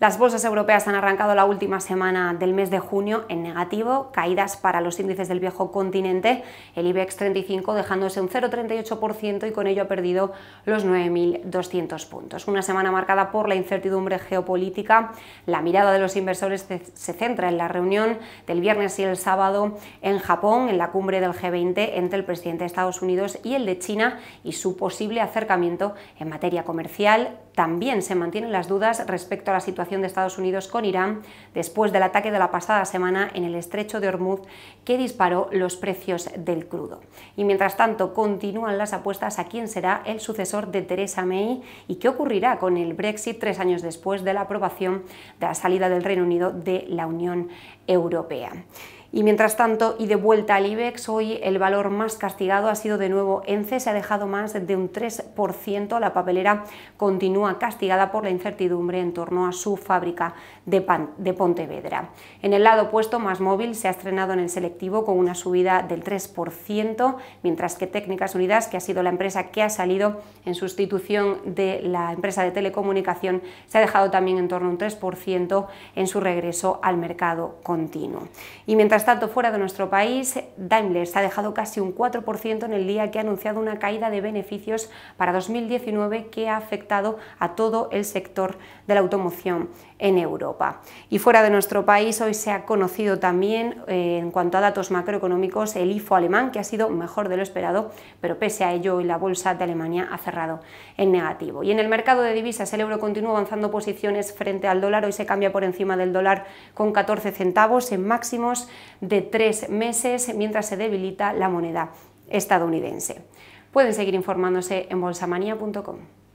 Las bolsas europeas han arrancado la última semana del mes de junio en negativo, caídas para los índices del viejo continente, el IBEX 35 dejándose un 0,38% y con ello ha perdido los 9.200 puntos. Una semana marcada por la incertidumbre geopolítica, la mirada de los inversores se centra en la reunión del viernes y el sábado en Japón, en la cumbre del G20 entre el presidente de Estados Unidos y el de China y su posible acercamiento en materia comercial. También se mantienen las dudas respecto a la situación de Estados Unidos con Irán después del ataque de la pasada semana en el estrecho de Hormuz que disparó los precios del crudo. Y mientras tanto, continúan las apuestas a quién será el sucesor de Theresa May y qué ocurrirá con el Brexit tres años después de la aprobación de la salida del Reino Unido de la Unión Europea. Y mientras tanto, y de vuelta al IBEX, hoy el valor más castigado ha sido de nuevo ENCE, se ha dejado más de un 3%. La papelera continúa castigada por la incertidumbre en torno a su fábrica de, de Pontevedra. En el lado opuesto, Más Móvil se ha estrenado en el selectivo con una subida del 3%, mientras que Técnicas Unidas, que ha sido la empresa que ha salido en sustitución de la empresa de telecomunicación, se ha dejado también en torno a un 3% en su regreso al mercado continuo. Y tanto, fuera de nuestro país, Daimler se ha dejado casi un 4% en el día que ha anunciado una caída de beneficios para 2019 que ha afectado a todo el sector de la automoción en Europa. Y fuera de nuestro país, hoy se ha conocido también, eh, en cuanto a datos macroeconómicos, el IFO alemán, que ha sido mejor de lo esperado, pero pese a ello, hoy la bolsa de Alemania ha cerrado en negativo. Y en el mercado de divisas, el euro continúa avanzando posiciones frente al dólar, hoy se cambia por encima del dólar con 14 centavos en máximos de tres meses mientras se debilita la moneda estadounidense. Pueden seguir informándose en bolsamanía.com.